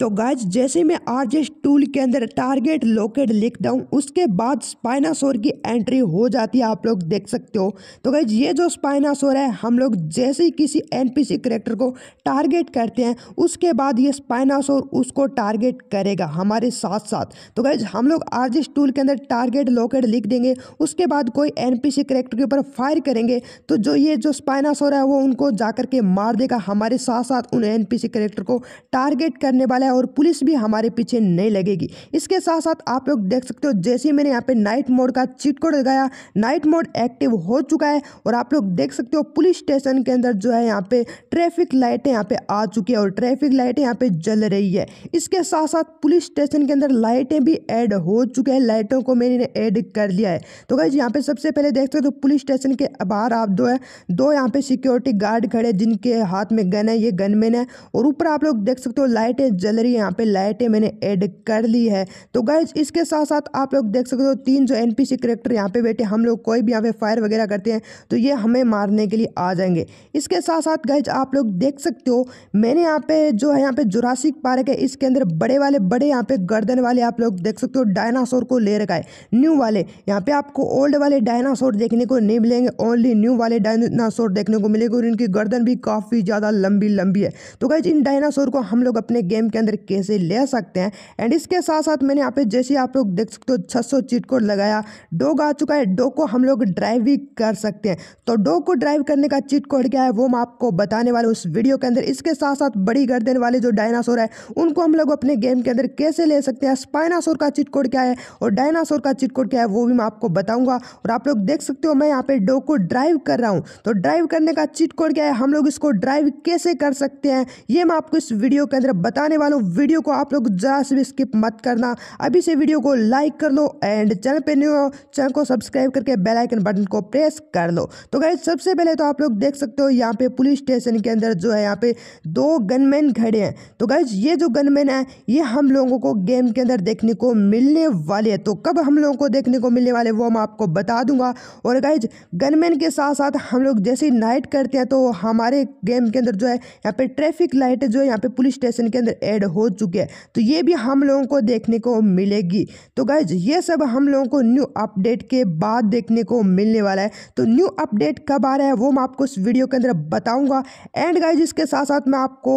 तो गाइज जैसे मैं जेस टूल के अंदर टारगेट लोकेट लिखता हूँ उसके बाद स्पाइनासोर की एंट्री हो जाती है आप लोग देख सकते हो तो गाइज ये जो स्पाइनासोर है हम लोग जैसे ही किसी एनपीसी करेक्टर को टारगेट करते हैं उसके बाद ये स्पाइनासोर उसको टारगेट करेगा हमारे साथ साथ तो गाइज हम लोग आरजेस टूल के अंदर टारगेट लोकेट लिख देंगे उसके बाद कोई एन करेक्टर के ऊपर फायर करेंगे तो जो ये जो स्पाइनासोर है वो उनको जा के मार देगा हमारे साथ साथ उन एन करेक्टर को टारगेट करने वाला है और पुलिस भी हमारे पीछे नहीं लगेगी इसके साथ साथ आप लोग देख सकते हो जैसे ही मैंने यहाँ पे नाइट मोड का चिट कोड लगाया नाइट मोड एक्टिव हो चुका है और आप लोग देख सकते हो पुलिस स्टेशन के अंदर जो है यहाँ पे ट्रैफिक लाइटें यहाँ पे आ चुकी है और ट्रैफिक लाइटें यहाँ पे जल रही है इसके साथ साथ पुलिस स्टेशन के अंदर लाइटें भी एड हो चुके हैं लाइटों को मैंने ऐड कर लिया है तो गाइज यहाँ पे सबसे पहले देख सकते हो पुलिस स्टेशन के बाहर आप दो है दो यहाँ पे सिक्योरिटी गार्ड खड़े जिनके हाथ में गन है ये गनमैन है और ऊपर आप लोग देख सकते हो लाइटें जल सैलरी यहाँ पे लाइटें मैंने ऐड कर ली है तो गाइज इसके साथ साथ आप लोग देख सकते हो तीन जो एन पी करेक्टर यहाँ पे बैठे हम लोग कोई भी यहाँ पे फायर वगैरह करते हैं तो ये हमें मारने के लिए आ जाएंगे इसके साथ साथ गाइज आप लोग देख सकते हो मैंने यहाँ पे जो है यहाँ पे जुरासिक पार्क है इसके अंदर बड़े वाले बड़े यहाँ पे गर्दन वाले आप लोग देख सकते हो डायनासोर को ले रखा है न्यू वाले यहाँ पे आपको ओल्ड वाले डायनासोर देखने को नहीं मिलेंगे ओनली न्यू वाले डायनासोर देखने को मिलेंगे और इनकी गर्दन भी काफ़ी ज़्यादा लंबी लंबी है तो गाइज इन डायनासोर को हम लोग अपने गेम के अंदर अंदर कैसे ले सकते हैं एंड इसके साथ साथ मैंने यहाँ पे जैसे आप लोग देख सकते हो छः सौ चीट कोड लगाया डोग आ चुका है डोग को हम लोग ड्राइव भी कर सकते हैं तो डोग को ड्राइव करने का चीट कोड क्या है वो मैं आपको बताने वाले उस वीडियो के अंदर इसके साथ साथ बड़ी गर्दन वाले जो डायनासोर है उनको हम लोग अपने गेम के अंदर कैसे ले सकते हैं स्पाइनासोर का चीट कोड क्या है और डायनासोर का चीट कोड क्या है वो भी मैं आपको बताऊंगा और आप लोग देख सकते हो मैं यहाँ पे डोग को ड्राइव कर रहा हूँ तो ड्राइव करने का चीट कोड क्या है हम लोग इसको ड्राइव कैसे कर सकते हैं ये मैं आपको इस वीडियो के अंदर बताने वाला हूँ वीडियो को आप लोग ज़रा से भी स्किप मत करना अभी से वीडियो को लाइक कर लो एंड चैनल पे न्यू हो चैनल को सब्सक्राइब करके बेल आइकन बटन को प्रेस कर लो तो गाइज सबसे पहले तो आप लोग देख सकते हो यहाँ पे पुलिस स्टेशन के अंदर जो है यहाँ पे दो गनमैन खड़े हैं तो गाइज ये जो गनमैन है ये हम लोगों को गेम के अंदर देखने को मिलने वाले हैं तो कब हम लोगों को देखने को मिलने वाले वो मैं आपको बता दूंगा और गाइज गनमैन के साथ साथ हम लोग जैसे ही नाइट करते हैं तो हमारे गेम के अंदर जो है यहाँ पे ट्रैफिक लाइट जो है यहाँ पे पुलिस स्टेशन के अंदर एड हो चुके हैं तो ये भी हम लोगों को देखने को मिलेगी तो गाइज ये सब हम लोगों को न्यू अपडेट के बाद देखने को मिलने वाला है तो न्यू अपडेट कब आ रहा है वो मैं आपको इस वीडियो के अंदर बताऊंगा एंड गाइज इसके साथ साथ मैं आपको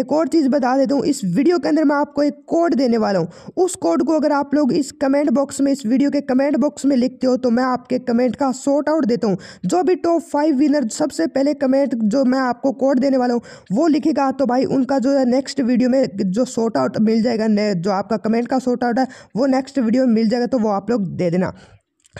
एक और चीज़ बता देता हूँ इस वीडियो के अंदर मैं आपको एक कोड देने वाला हूँ उस कोड को अगर आप लोग इस कमेंट बॉक्स में इस वीडियो के कमेंट बॉक्स में लिखते हो तो मैं आपके कमेंट का शॉर्ट आउट देता हूँ जो भी टॉप फाइव विनर सबसे पहले कमेंट जो मैं आपको कोड देने वाला हूँ वो लिखेगा तो भाई उनका जो है नेक्स्ट वीडियो में जो शॉर्ट आउट मिल जाएगा जो आपका कमेंट का शॉर्ट आउट है वो नेक्स्ट वीडियो में मिल जाएगा तो वो आप लोग दे देना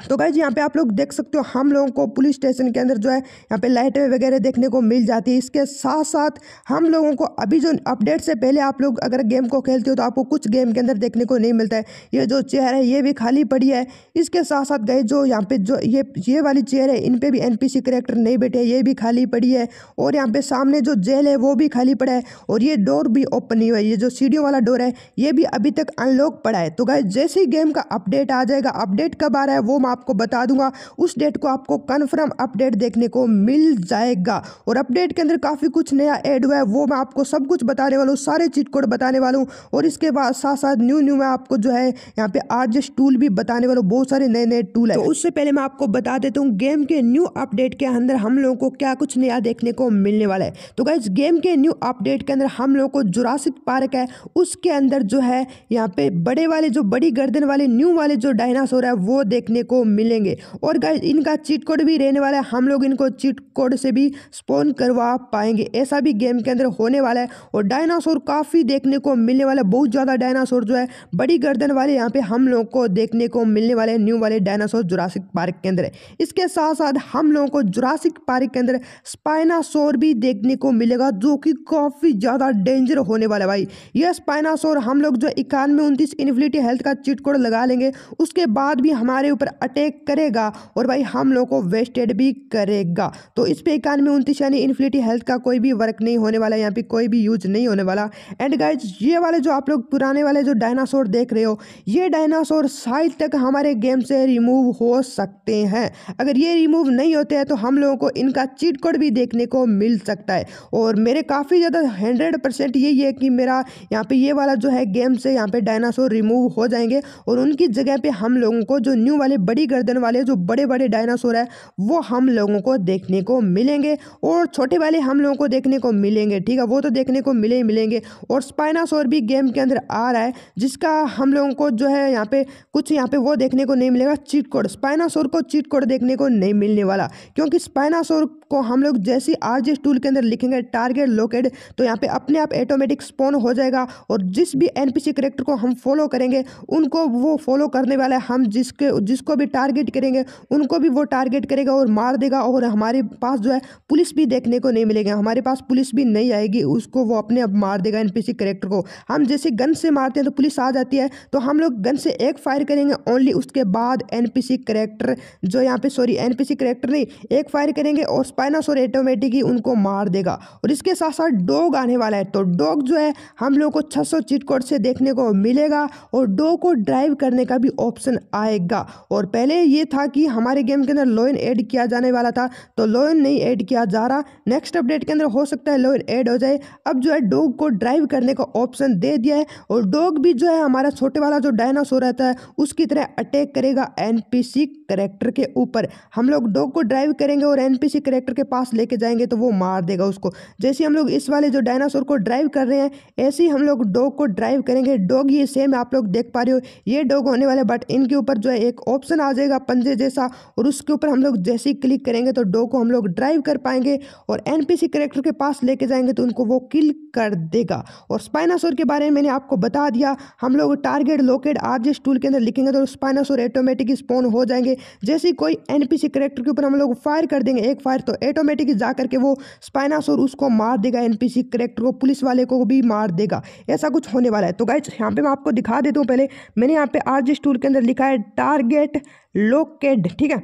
तो गाइज यहाँ पे आप लोग देख सकते हो हम लोगों को पुलिस स्टेशन के अंदर जो है यहाँ पे लाइटें वगैरह देखने को मिल जाती है इसके साथ साथ हम लोगों को अभी जो अपडेट से पहले आप लोग अगर गेम को खेलते हो तो आपको कुछ गेम के अंदर देखने को नहीं मिलता है ये जो चेयर है ये भी खाली पड़ी है इसके साथ साथ गए जो यहाँ पे जो ये ये वाली चेयर है इन पर भी एन करेक्टर नहीं बैठे ये भी खाली पड़ी है और यहाँ पर सामने जो जेल है वो भी खाली पड़ा है और ये डोर भी ओपन नहीं हुआ है ये जो सीढ़ियों वाला डोर है ये भी अभी तक अनलॉक पड़ा है तो गाय जैसे ही गेम का अपडेट आ जाएगा अपडेट कब आ रहा है वो मैं आपको बता दूंगा उस डेट को आपको कन्फर्म अपडेट देखने को मिल जाएगा और अपडेट के अंदर काफ़ी कुछ नया ऐड हुआ है वो मैं आपको सब कुछ बताने वाला हूँ सारे चीट कोड बताने वाला हूँ और इसके बाद साथ साथ न्यू न्यू मैं आपको जो है यहाँ पे आर्जेस टूल भी बताने वाला हूँ बहुत सारे नए नए टूल है तो उससे पहले मैं आपको बता देता हूँ गेम के न्यू अपडेट के अंदर हम लोगों को क्या कुछ नया देखने को मिलने वाला है तो क्या गेम के न्यू अपडेट के अंदर हम लोगों को जुरासिक पार्क है उसके अंदर जो है यहाँ पे बड़े वाले जो बड़ी गर्दन वाले न्यू वाले जो डायनासोर है वो देखने को मिलेंगे और गाइज इनका चीट कोड भी रहने वाला है हम लोग इनको चीट कोड से भी स्पोन करवा पाएंगे ऐसा भी गेम के अंदर होने वाला है और डायनासोर काफ़ी देखने को मिलने वाला है बहुत ज़्यादा डायनासोर जो है बड़ी गर्दन वाले यहाँ पे हम लोग को देखने को मिलने वाले न्यू वाले डायनासोर जुरासिक पार्क के अंदर इसके साथ साथ हम लोगों को जुरासिक पार्क के अंदर स्पाइनासोर भी देखने को मिलेगा जो कि काफ़ी ज़्यादा डेंजर होने वाला है भाई यह स्पाइनासोर हम लोग जो इक्यानवे उनतीस इन्फिलिटी हेल्थ का चिट कोड लगा लेंगे उसके बाद भी हमारे ऊपर अटैक करेगा और भाई हम लोगों को वेस्टेड भी करेगा तो इस पे इक्यानवे उनतीस यानी इन्फिलिटी हेल्थ का कोई भी वर्क नहीं होने वाला यहाँ पे कोई भी यूज नहीं होने वाला एंड गाइज ये वाले जो आप लोग पुराने वाले जो डायनासोर देख रहे हो ये डायनासोर साइज तक हमारे गेम से रिमूव हो सकते हैं अगर ये रिमूव नहीं होते हैं तो हम लोगों को इनका चीट कोड भी देखने को मिल सकता है और मेरे काफ़ी ज़्यादा हंड्रेड परसेंट यही है कि मेरा यहाँ पे ये वाला जो है गेम से यहाँ पे डायनासोर रिमूव हो जाएंगे और उनकी जगह पे हम लोगों को जो न्यू वाले बड़ी गर्दन वाले जो बड़े बड़े डायनासोर है वो हम लोगों को देखने को मिलेंगे और छोटे वाले हम लोगों को देखने को मिलेंगे ठीक है वो तो देखने को मिले ही मिलेंगे और स्पाइनासोर भी गेम के अंदर आ रहा है जिसका हम लोगों को जो है यहाँ पे कुछ यहाँ पे वो देखने को नहीं मिलेगा चीट कोड स्पाइनासोर को चीट कोड देखने को नहीं मिलने वाला क्योंकि स्पाइनासोर को हम लोग जैसी आर जे टूल के अंदर लिखेंगे टारगेट लोकेट तो यहाँ पे अपने आप ऑटोमेटिक स्पोन हो जाएगा और जिस भी एनपीसी करेक्टर को हम फॉलो करेंगे उनको वो फॉलो करने वाला है हम जिसके जिसको भी भी टारगेट करेंगे उनको भी वो टारगेट करेगा और मार देगा और हमारे पास जो है पुलिस भी देखने को नहीं मिलेगा हमारे पास पुलिस भी नहीं आएगी उसको वो अपने अब मार देगा एन पी को हम जैसे गन से मारते हैं तो पुलिस आ जाती है तो हम लोग गन से एक फायर करेंगे ओनली उसके बाद एन पी जो यहाँ पर सॉरी एन पी नहीं एक फायर करेंगे और स्पाइनस और एटोमेटिक ही उनको मार देगा और इसके साथ साथ डॉग आने वाला है तो डॉग जो है हम लोग को छः सौ चिटकोट से देखने को मिलेगा और डॉग को ड्राइव करने का भी ऑप्शन आएगा और और पहले ये था कि हमारे गेम के अंदर लोइन ऐड किया जाने वाला था तो लोइन नहीं ऐड किया जा रहा नेक्स्ट अपडेट के अंदर हो सकता है लोइन ऐड हो जाए अब जो है डॉग को ड्राइव करने का ऑप्शन दे दिया है और डॉग भी जो है हमारा छोटे वाला जो डायनासोर रहता है उसकी तरह अटैक करेगा एनपीसी करेक्टर के ऊपर हम लोग डॉग को ड्राइव करेंगे और एनपीसी करेक्टर के पास लेके जाएंगे तो वो मार देगा उसको जैसे हम लोग इस वाले जो डायनासोर को ड्राइव कर रहे हैं ऐसे ही हम लोग डॉग को ड्राइव करेंगे डॉग ये सेम आप लोग देख पा रहे हो ये डॉग होने वाले बट इनके ऊपर जो है एक ऑप्शन ऑप्शन आ जाएगा पंजे जैसा और उसके ऊपर हम लोग जैसे ही क्लिक करेंगे तो डो को हम लोग ड्राइव कर पाएंगे और एनपीसी करेक्टर के पास लेके जाएंगे तो उनको वो किल कर देगा और स्पाइनासोर के बारे में मैंने आपको बता दिया हम लोग टारगेट लोकेट आरजेस टूल के अंदर लिखेंगे तो स्पाइनासोर ऑटोमेटिक स्पोन हो जाएंगे जैसे ही कोई एनपीसी करेक्टर के ऊपर हम लोग फायर कर देंगे एक फायर तो ऑटोमेटिक जा करके वो स्पाइनासोर उसको मार देगा एनपीसी करेक्टर को पुलिस वाले को भी मार देगा ऐसा कुछ होने वाला है तो गाइज यहाँ पे मैं आपको दिखा देता हूँ पहले मैंने यहाँ पे आरजेस टूल के अंदर लिखा है टारगेट लोकेड ठीक है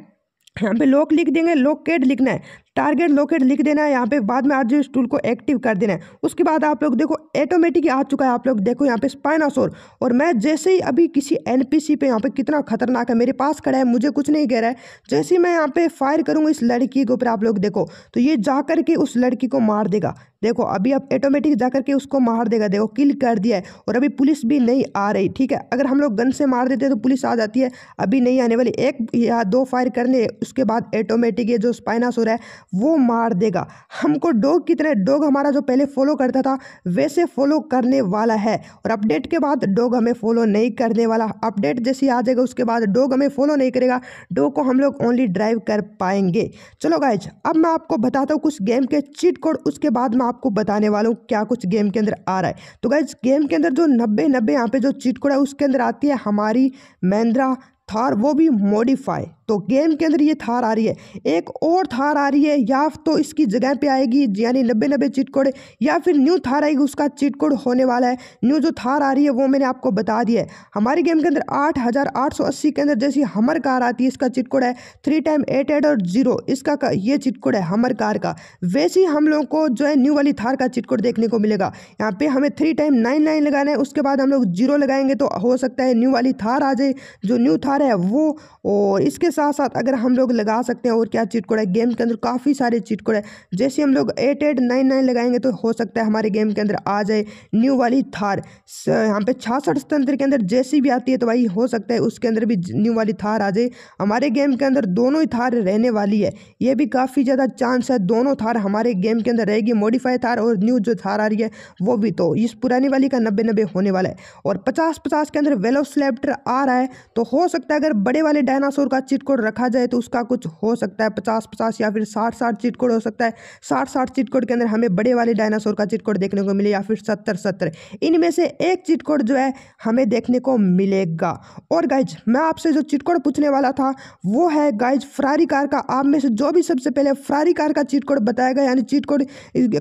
यहाँ पे लोक लिख देंगे लोकेट लिखना है टारगेट लोकेट लिख देना है यहाँ पे बाद में आज इस टूल को एक्टिव कर देना है उसके बाद आप लोग देखो ऑटोमेटिक आ चुका है आप लोग देखो यहाँ पे स्पाइनासोर और मैं जैसे ही अभी किसी एनपीसी पे यहाँ पे कितना खतरनाक है मेरे पास खड़ा है मुझे कुछ नहीं कह रहा है जैसे ही मैं यहाँ पे फायर करूँगा इस लड़की के ऊपर आप लोग देखो तो ये जा कर के उस लड़की को मार देगा देखो अभी आप ऑटोमेटिक जाकर के उसको मार देगा देखो किल कर दिया है और अभी पुलिस भी नहीं आ रही ठीक है अगर हम लोग गन से मार देते हैं तो पुलिस आ जाती है अभी नहीं आने वाली एक या दो फायर करने उसके बाद ऑटोमेटिक ये जो स्पाइनास हो रहा है वो मार देगा हमको डॉग की तरह डॉग हमारा जो पहले फॉलो करता था वैसे फॉलो करने वाला है और अपडेट के बाद डॉग हमें फॉलो नहीं करने वाला अपडेट जैसे आ जाएगा उसके बाद डॉग हमें फॉलो नहीं करेगा डॉग को हम लोग ओनली ड्राइव कर पाएंगे चलो गाइज अब मैं आपको बताता हूँ कुछ गेम के चिट कोड उसके बाद मैं आपको बताने वाला हूँ क्या कुछ गेम के अंदर आ रहा है तो गाइज गेम के अंदर जो नब्बे नब्बे यहाँ पे जो चीट कोड है उसके अंदर आती है हमारी महिंद्रा थार वो भी मॉडिफाई तो गेम के अंदर ये थार आ रही है एक और थार आ रही है या तो इसकी जगह पे आएगी यानी नब्बे नब्बे चिटकोड या फिर न्यू थार आएगी उसका चिटकोड होने वाला है न्यू जो थार आ रही है वो मैंने आपको बता दिया है हमारी गेम के अंदर आठ हज़ार आठ सौ अस्सी के अंदर जैसी हमर कार आती है इसका चिटकोड है थ्री टाइम एट एट और जीरो इसका का, ये चिटकोड है हमर कार का वैसे ही हम लोगों को जो है न्यू वाली थार का चिटकोड देखने को मिलेगा यहाँ पे हमें थ्री टाइम नाइन नाइन लगाना है उसके बाद हम लोग जीरो लगाएंगे तो हो सकता है न्यू वाली थार आ जाए जो न्यू थार है वो और इसके साथ साथ अगर हम लोग लगा सकते हैं और क्या चिटकोड़ है गेम के अंदर काफ़ी सारे चीट है जैसे हम लोग एट एट नाइन नाइन लगाएंगे तो हो सकता है हमारे गेम के अंदर आ जाए न्यू वाली थार यहाँ पे छासठ स्तंत्र के अंदर जैसी भी आती है तो भाई हो सकता है उसके अंदर भी न्यू वाली थार आ जाए हमारे गेम के अंदर दोनों ही थार रहने वाली है ये भी काफ़ी ज़्यादा चांस है दोनों थार हमारे गेम के अंदर रहेगी मॉडिफाई थार और न्यू जो थार आ रही है वो भी तो इस पुरानी वाली का नब्बे नब्बे होने वाला है और पचास पचास के अंदर वेलोस्लेप्टर आ रहा है तो हो सकता है अगर बड़े वाले डायनासोर का चिट चिटकोड रखा जाए तो उसका कुछ हो सकता है पचास पचास या फिर साठ साठ चिटकोड हो सकता है साठ साठ चिटकोड के अंदर हमें बड़े वाले डायनासोर का चिटकोड देखने को मिले या फिर सत्तर सत्तर इनमें से एक चिटकोड जो है हमें देखने को मिलेगा और गाइज मैं आपसे जो चिटकोड पूछने वाला था वो है गाइज फरारी कार का आप में से जो भी सबसे पहले फरारी कार का चीट कोड बताएगा यानी चीट कोड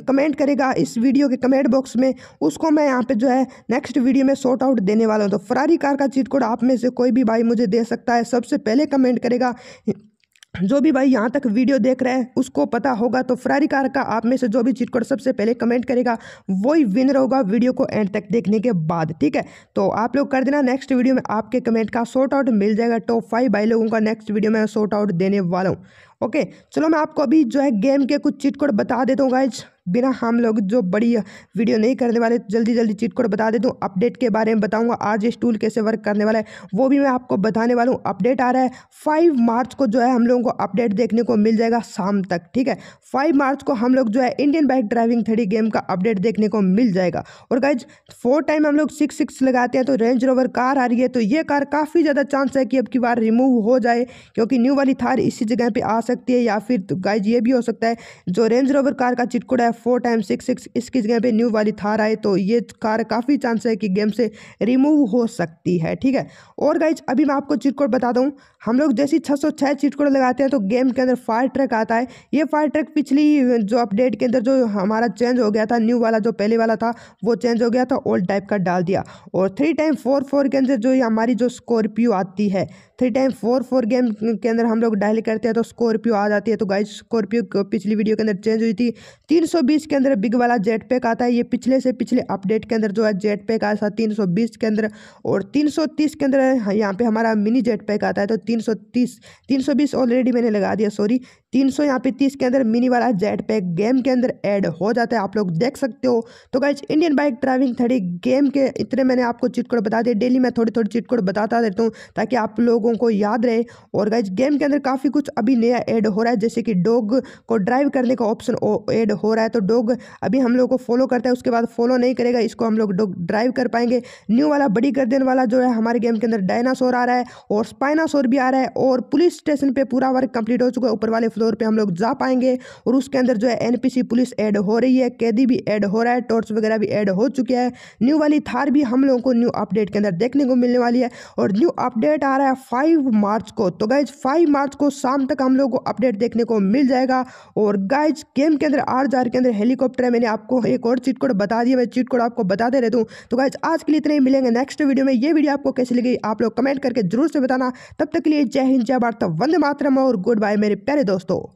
कमेंट करेगा इस वीडियो के कमेंट बॉक्स में उसको मैं यहाँ पर जो है नेक्स्ट वीडियो में शॉर्ट आउट देने वाला हूँ तो फरारी कार का चीट कोड आप में से कोई भी भाई मुझे दे सकता है सबसे पहले कमेंट करेगा पड़ेगा जो भी भाई यहाँ तक वीडियो देख रहा है उसको पता होगा तो फरारी कार का आप में से जो भी चीट कोड सबसे पहले कमेंट करेगा वही विनर होगा वीडियो को एंड तक देखने के बाद ठीक है तो आप लोग कर देना नेक्स्ट वीडियो में आपके कमेंट का शॉर्ट आउट मिल जाएगा टॉप फाइव भाई लोगों का नेक्स्ट वीडियो में शॉर्ट आउट देने वाला हूँ ओके चलो मैं आपको अभी जो है गेम के कुछ चीट कोड बता देता हूँ गाइज बिना हम लोग जो बड़ी वीडियो नहीं करने वाले जल्दी जल्दी चीट कोड बता देता हूँ अपडेट के बारे में बताऊँगा आज इस टूल कैसे वर्क करने वाला है वो भी मैं आपको बताने वाला हूँ अपडेट आ रहा है फाइव मार्च को जो है हम लोगों को अपडेट देखने को मिल जाएगा शाम तक ठीक है फाइव मार्च को हम लोग जो है Indian bike driving three game का अपडेट देखने को मिल जाएगा और गाइज फोर टाइम हम लोग सिक्स सिक्स लगाते हैं तो रेंज रोवर कार आ रही है तो ये कार काफ़ी ज़्यादा चांस है कि अब की बार रिमूव हो जाए क्योंकि न्यू वाली थार इसी जगह पर आ सकती है या फिर गाइज तो ये भी हो सकता है जो रेंज रोवर कार का चिटकुड़ा है फोर टाइम सिक्स सिक्स इसकी जगह पे न्यू वाली थार आए तो ये कार काफ़ी चांस है कि गेम से रिमूव हो सकती है ठीक है और गाइज अभी मैं आपको चिटकोड बता दूँ हम लोग जैसी छः सौ छः चिटकोड लगाते हैं तो गेम के अंदर फायर ट्रैक आता है ये फायर ट्रैक पिछली जो अपडेट के अंदर जो हमारा चेंज हो गया था न्यू वाला जो पहले वाला था वो चेंज हो गया था ओल्ड टाइप का डाल दिया और थ्री टाइम फोर फोर के अंदर जो हमारी जो स्कॉर्पियो आती है three time four four game के अंदर हम लोग डायल करते हैं तो स्कॉर्पियो आ जाती है तो गाइज स्कॉर्पियो पिछली वीडियो के अंदर चेंज हुई थी तीन सौ बीस के अंदर बिग वाला जेट पैक आता है ये पिछले से पिछले अपडेट के अंदर जो है जेट पैक आया था तीन सौ बीस के अंदर और तीन सौ तीस के अंदर यहाँ पे हमारा मिनी जेट पैक आता है तो तीन सौ तीस तीन सौ बीस ऑलरेडी मैंने लगा दिया सॉरी तीन सौ यहाँ पे तीस के अंदर मिनी वाला जेट पैक गेम के अंदर ऐड हो जाता है आप लोग देख सकते हो तो guys Indian bike driving thirty game के इतने मैंने आपको चिटकोड बता दिया डेली मैं थोड़ी थोड़ी चिटकोड बताता देता हूँ ताकि आप लोग लोगों को याद रहे और गाइज गेम के अंदर काफ़ी कुछ अभी नया ऐड हो रहा है जैसे कि डॉग को ड्राइव करने का ऑप्शन ऐड हो रहा है तो डॉग अभी हम लोग को फॉलो करता है उसके बाद फॉलो नहीं करेगा इसको हम लोग डॉग ड्राइव कर पाएंगे न्यू वाला बड़ी गर्दन वाला जो है हमारे गेम के अंदर डायनासोर आ रहा है और स्पाइनासोर भी आ रहा है और पुलिस स्टेशन पर पूरा वर्क कंप्लीट हो चुका है ऊपर वाले फ्लोर पर हम लोग जा पाएंगे और उसके अंदर जो है एनपीसी पुलिस एड हो रही है कैदी भी ऐड हो रहा है टॉर्च वगैरह भी ऐड हो चुके हैं न्यू वाली थार भी हम लोगों को न्यू अपडेट के अंदर देखने को मिलने वाली है और न्यू अपडेट आ रहा है फाइव मार्च को तो गाइज फाइव मार्च को शाम तक हम लोग को अपडेट देखने को मिल जाएगा और गाइज गेम के अंदर आर जार के अंदर हेलीकॉप्टर है मैंने आपको एक और चीट कोड बता दिया मैं चीट कोड आपको बताते रहता हूँ तो गाइज आज के लिए इतने ही मिलेंगे नेक्स्ट वीडियो में ये वीडियो आपको कैसी लगी आप लोग कमेंट करके जरूर से बताना तब तक के लिए जय हिंद जय भारत वंदे मातरम और गुड बाय मेरे प्यारे दोस्तों